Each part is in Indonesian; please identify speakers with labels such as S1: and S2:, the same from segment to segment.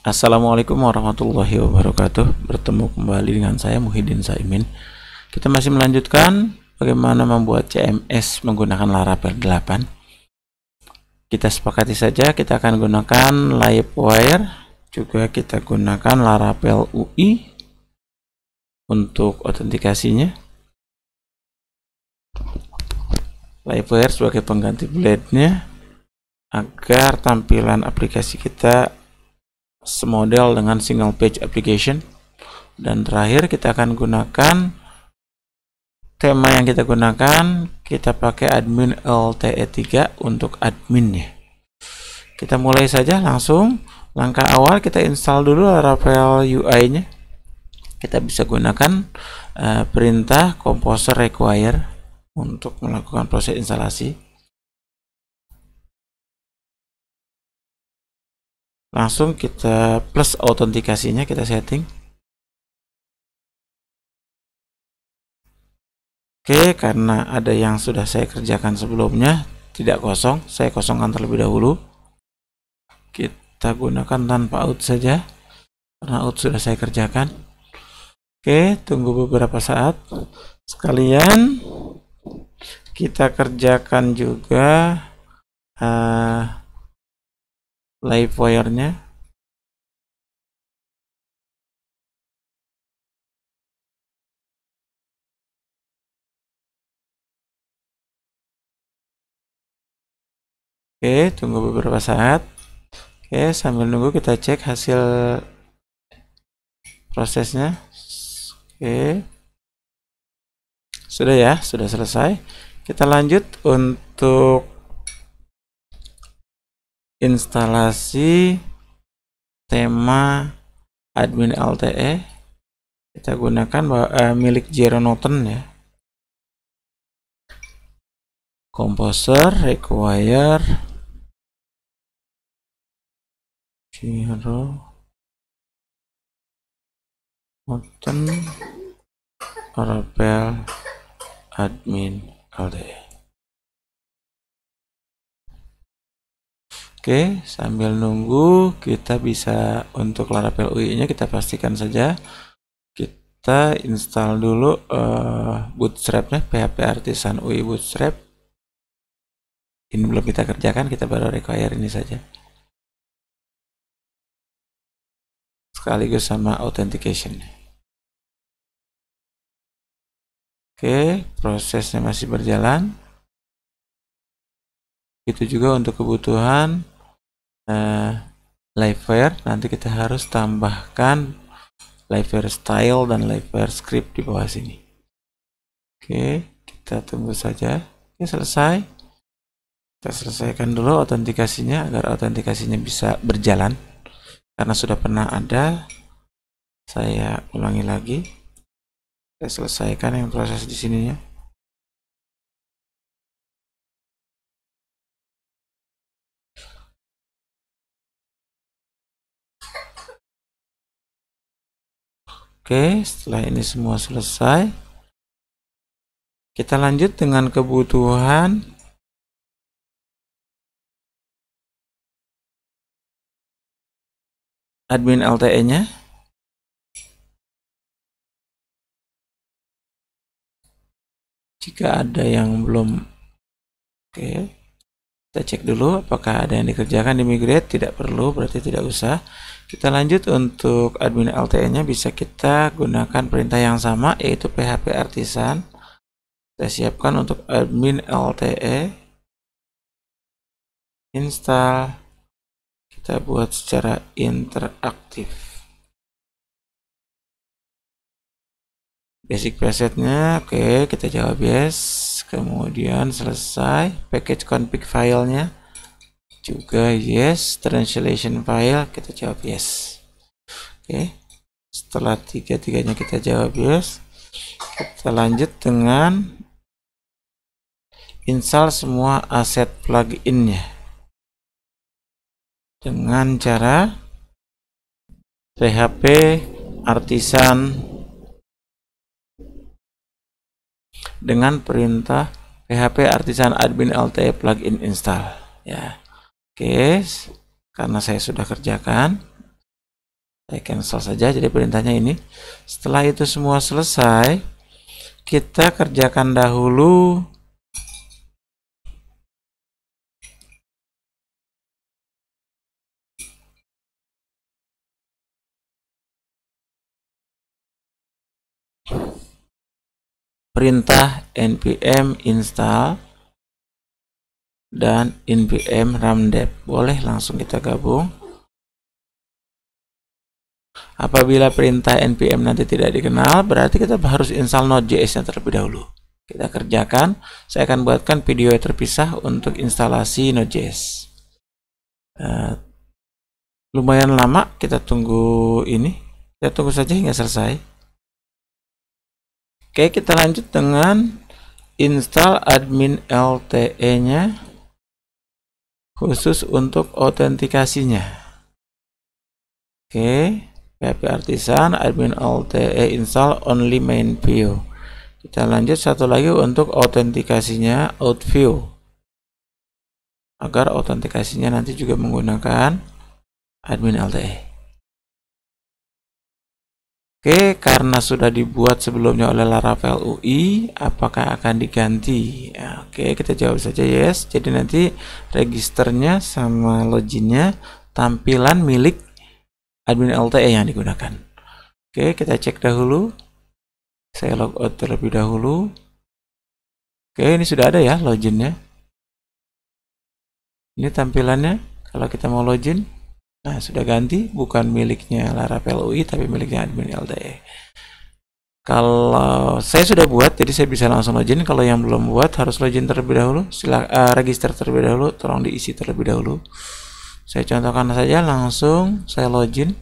S1: Assalamualaikum warahmatullahi wabarakatuh Bertemu kembali dengan saya Muhyiddin Saimin Kita masih melanjutkan bagaimana membuat CMS menggunakan Laravel 8 Kita sepakati saja kita akan gunakan Livewire Juga kita gunakan Laravel UI Untuk autentikasinya Livewire sebagai pengganti Blade-nya Agar tampilan aplikasi kita semodel dengan single page application dan terakhir kita akan gunakan tema yang kita gunakan kita pakai admin LTE3 untuk adminnya kita mulai saja langsung langkah awal kita install dulu Laravel UI nya kita bisa gunakan uh,
S2: perintah composer require untuk melakukan proses instalasi langsung kita plus autentikasinya kita setting oke karena ada yang sudah saya kerjakan sebelumnya
S1: tidak kosong saya kosongkan terlebih dahulu kita gunakan tanpa out saja karena out sudah saya kerjakan oke tunggu beberapa saat sekalian kita kerjakan juga
S2: uh, live wire-nya Oke, tunggu beberapa saat. Oke, sambil nunggu kita cek
S1: hasil prosesnya. Oke. Sudah ya, sudah selesai. Kita lanjut untuk instalasi tema admin LTE kita gunakan uh, milik
S2: Jero Norton ya composer require Jero Norton Rebel admin LTE Oke, sambil nunggu kita bisa
S1: untuk Laravel UI-nya kita pastikan saja kita install dulu
S2: uh, Bootstrap-nya PHP Artisan UI Bootstrap. Ini belum kita kerjakan, kita baru require ini saja. Sekaligus sama authentication. Oke, prosesnya masih berjalan. Begitu juga untuk kebutuhan uh, eh, liveware, nanti
S1: kita harus tambahkan live liveware style dan live liveware script di bawah sini. Oke, kita tunggu saja. Oke, selesai. Kita selesaikan dulu autentikasinya agar autentikasinya bisa berjalan. Karena
S2: sudah pernah ada, saya ulangi lagi. Saya selesaikan yang proses di sininya. Oke, setelah ini semua selesai, kita lanjut dengan kebutuhan admin LTE-nya. Jika ada yang belum oke. Okay.
S1: Kita cek dulu apakah ada yang dikerjakan di migrate, tidak perlu berarti tidak usah. Kita lanjut untuk admin LTN-nya bisa kita gunakan perintah yang sama yaitu PHP
S2: artisan. Kita siapkan untuk admin LTE install kita buat secara interaktif. basic presetnya oke okay, kita jawab yes kemudian selesai package config
S1: filenya juga yes translation file kita jawab yes oke okay. setelah tiga-tiganya kita jawab yes kita lanjut dengan install semua aset
S2: pluginnya dengan cara php artisan
S1: dengan perintah php artisan admin lte plugin install ya oke karena saya sudah kerjakan saya cancel saja jadi perintahnya ini setelah itu semua selesai
S2: kita kerjakan dahulu perintah npm install
S1: dan npm ramdev. Boleh langsung kita gabung. Apabila perintah npm nanti tidak dikenal, berarti kita harus install Node.js-nya terlebih dahulu. Kita kerjakan. Saya akan buatkan video yang terpisah untuk instalasi Node.js. Eh, lumayan lama, kita tunggu ini. Kita tunggu saja hingga selesai. Oke, kita lanjut dengan install admin LTE-nya khusus untuk autentikasinya. Oke, PHP Artisan admin LTE install only main view. Kita lanjut satu lagi untuk autentikasinya out view. Agar autentikasinya nanti juga menggunakan admin LTE. Oke, karena sudah dibuat sebelumnya oleh Laravel UI, apakah akan diganti? Ya, oke, kita jawab saja yes. Jadi nanti registernya sama loginnya tampilan milik admin LTE yang digunakan. Oke, kita cek dahulu. Saya log out terlebih dahulu. Oke, ini sudah ada ya loginnya. Ini tampilannya kalau kita mau login. Nah, sudah ganti bukan miliknya Laravel UI tapi miliknya admin LDE. Kalau saya sudah buat, jadi saya bisa langsung login. Kalau yang belum buat harus login terlebih dahulu. Sila uh, register terlebih dahulu, tolong diisi terlebih dahulu. Saya contohkan saja langsung saya login.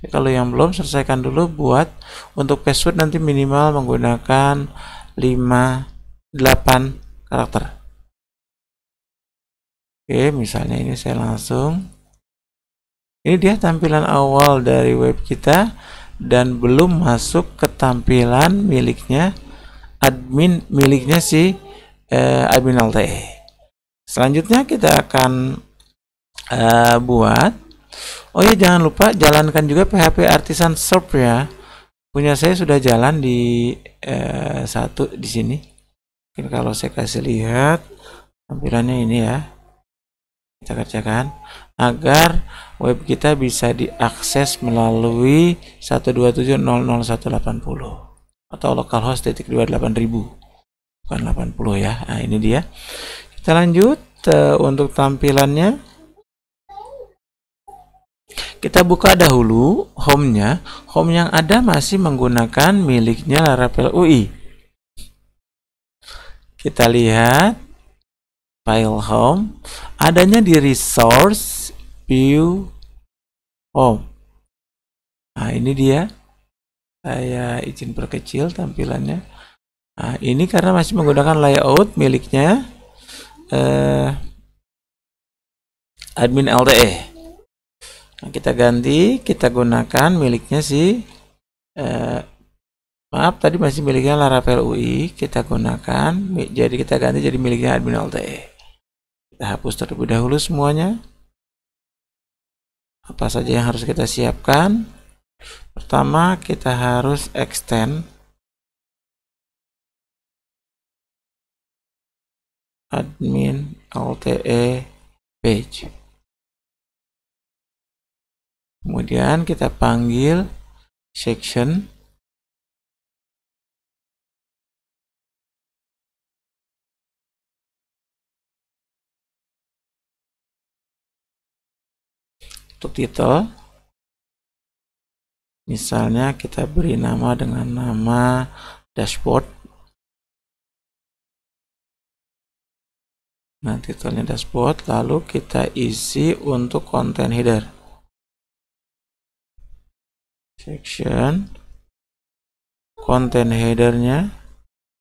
S1: kalau yang belum selesaikan dulu buat untuk password nanti minimal menggunakan 5 8 karakter. Oke, misalnya ini saya langsung ini dia tampilan awal dari web kita dan belum masuk ke tampilan miliknya admin miliknya si eh, admin LTE. Selanjutnya kita akan eh, buat Oh ya jangan lupa jalankan juga PHP Artisan shop ya. Punya saya sudah jalan di eh, satu di sini. Mungkin kalau saya kasih lihat tampilannya ini ya kita kerjakan agar web kita bisa diakses melalui 127.00180 atau localhost titik 28000 bukan 80 ya nah, ini dia kita lanjut uh, untuk tampilannya kita buka dahulu home-nya home yang ada masih menggunakan miliknya Laravel UI kita lihat file home adanya di resource view home nah ini dia saya izin perkecil tampilannya nah ini karena masih menggunakan layout miliknya eh, admin LTE nah, kita ganti kita gunakan miliknya si eh, maaf tadi masih miliknya Laravel UI kita gunakan jadi kita ganti jadi miliknya admin LTE kita hapus terlebih dahulu semuanya apa saja yang harus kita siapkan
S2: pertama kita harus extend admin LTE page kemudian kita panggil section untuk title, misalnya kita beri nama dengan nama dashboard nah titelnya dashboard lalu kita isi untuk konten header section konten headernya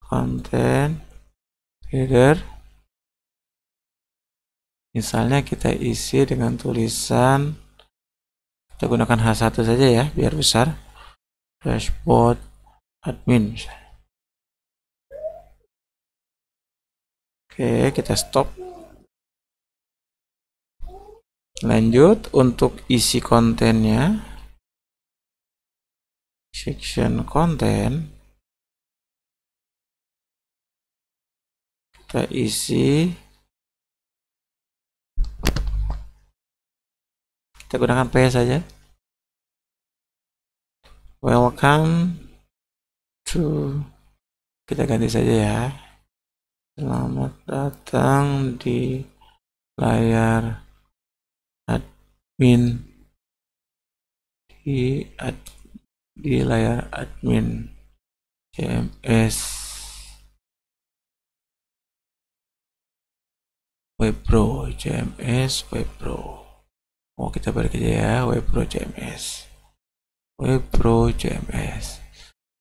S2: konten header misalnya kita isi dengan tulisan kita gunakan H1 saja ya biar besar dashboard admin oke kita stop lanjut untuk isi kontennya section content kita isi kita gunakan PS saja welcome to kita ganti saja ya selamat datang di layar admin di ad, di layar admin CMS Webpro CMS Webpro Oh, kita balik aja ya, Webpro CMS. Webpro CMS.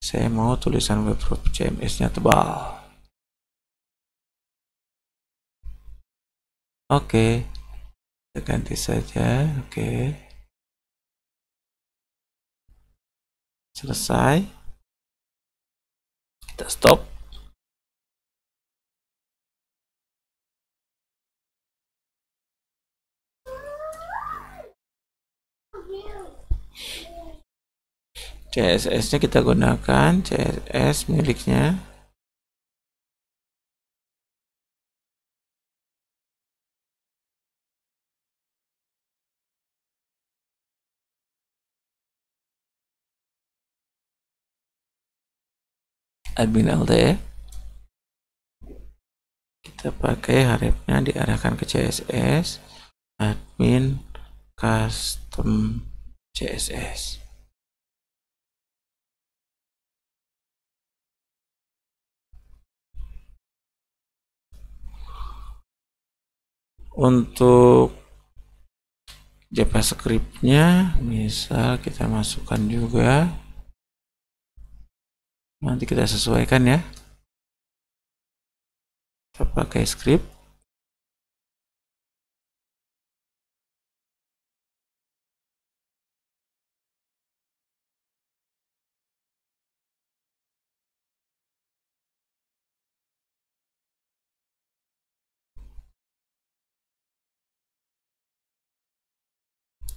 S2: Saya mau tulisan Webpro CMS-nya tebal. Oke. Okay. Kita ganti saja, oke. Okay. Selesai. Kita stop. CSS-nya kita gunakan CSS miliknya. admin LTE kita pakai harapnya diarahkan ke CSS admin custom CSS untuk javascriptnya misal kita masukkan juga nanti kita sesuaikan ya kita pakai script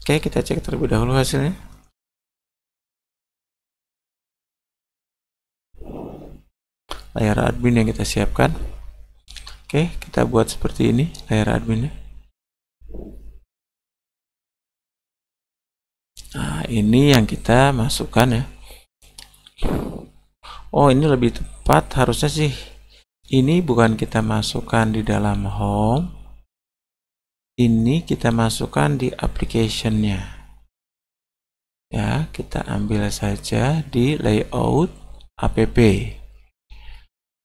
S2: Oke, kita cek terlebih dahulu hasilnya. Layar admin yang kita siapkan. Oke, kita buat seperti ini layar adminnya. Nah, ini yang kita masukkan ya. Oh, ini lebih tepat
S1: harusnya sih. Ini bukan kita masukkan di dalam home, ini kita masukkan di application-nya. Ya, kita ambil saja di layout app.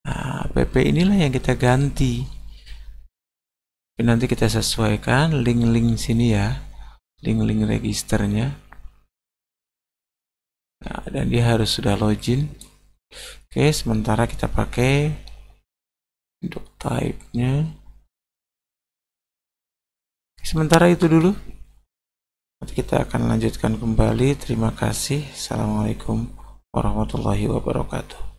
S1: Nah, app inilah yang kita ganti. Nanti kita sesuaikan link-link sini ya, link-link registernya.
S2: Nah, dan dia harus sudah login. Oke, sementara kita pakai untuk type-nya sementara itu dulu nanti kita akan lanjutkan kembali
S1: terima kasih assalamualaikum warahmatullahi wabarakatuh